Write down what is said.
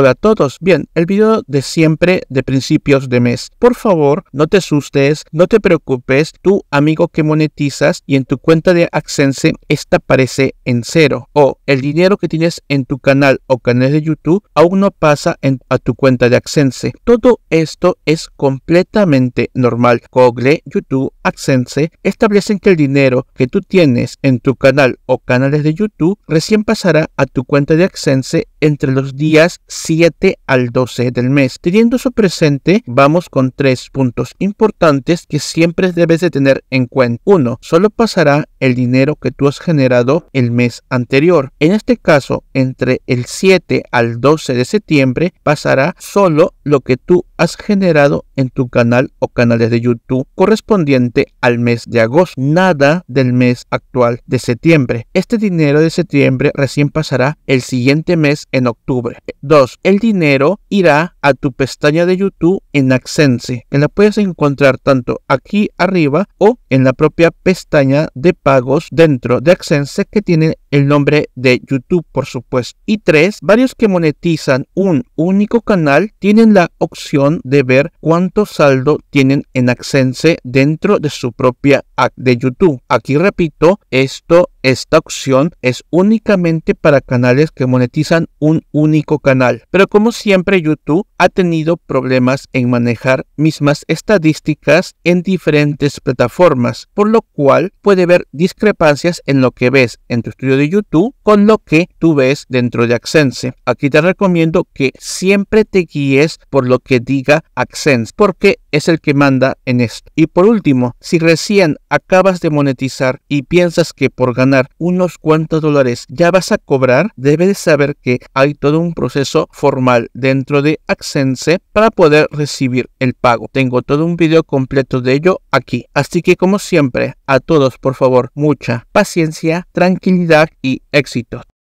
Hola a todos, bien, el video de siempre de principios de mes. Por favor, no te asustes, no te preocupes, tu amigo que monetizas y en tu cuenta de Accense, esta aparece en cero. O el dinero que tienes en tu canal o canales de YouTube aún no pasa en, a tu cuenta de Accense. Todo esto es completamente normal. Google, YouTube, Accense establecen que el dinero que tú tienes en tu canal o canales de YouTube recién pasará a tu cuenta de Accense entre los días 7 al 12 del mes. Teniendo eso presente, vamos con tres puntos importantes que siempre debes de tener en cuenta. uno Solo pasará el dinero que tú has generado el mes anterior. En este caso, entre el 7 al 12 de septiembre pasará solo lo que tú has generado en tu canal o canales de YouTube correspondiente al mes de agosto, nada del mes actual de septiembre. Este dinero de septiembre recién pasará el siguiente mes en octubre. 2. El dinero irá a tu pestaña de YouTube en Accense, que la puedes encontrar tanto aquí arriba o en la propia pestaña de pagos dentro de Accense que tiene el nombre de YouTube, por supuesto. Y tres Varios que monetizan un único canal tienen la opción de ver cuánto saldo tienen en Accense dentro de su propia app de YouTube. Aquí repito, esto, esta opción es únicamente para canales que monetizan un único canal. Pero como siempre YouTube ha tenido problemas en manejar mismas estadísticas en diferentes plataformas, por lo cual puede haber discrepancias en lo que ves en tu estudio de YouTube con lo que tú ves dentro de accense Aquí te recomiendo que siempre te guíes por lo que diga accense porque es el que manda en esto. Y por último, si recién acabas de monetizar y piensas que por ganar unos cuantos dólares ya vas a cobrar, debes saber que hay todo un proceso formal dentro de Accense para poder recibir el pago. Tengo todo un video completo de ello aquí. Así que como siempre, a todos por favor, mucha paciencia, tranquilidad y éxito.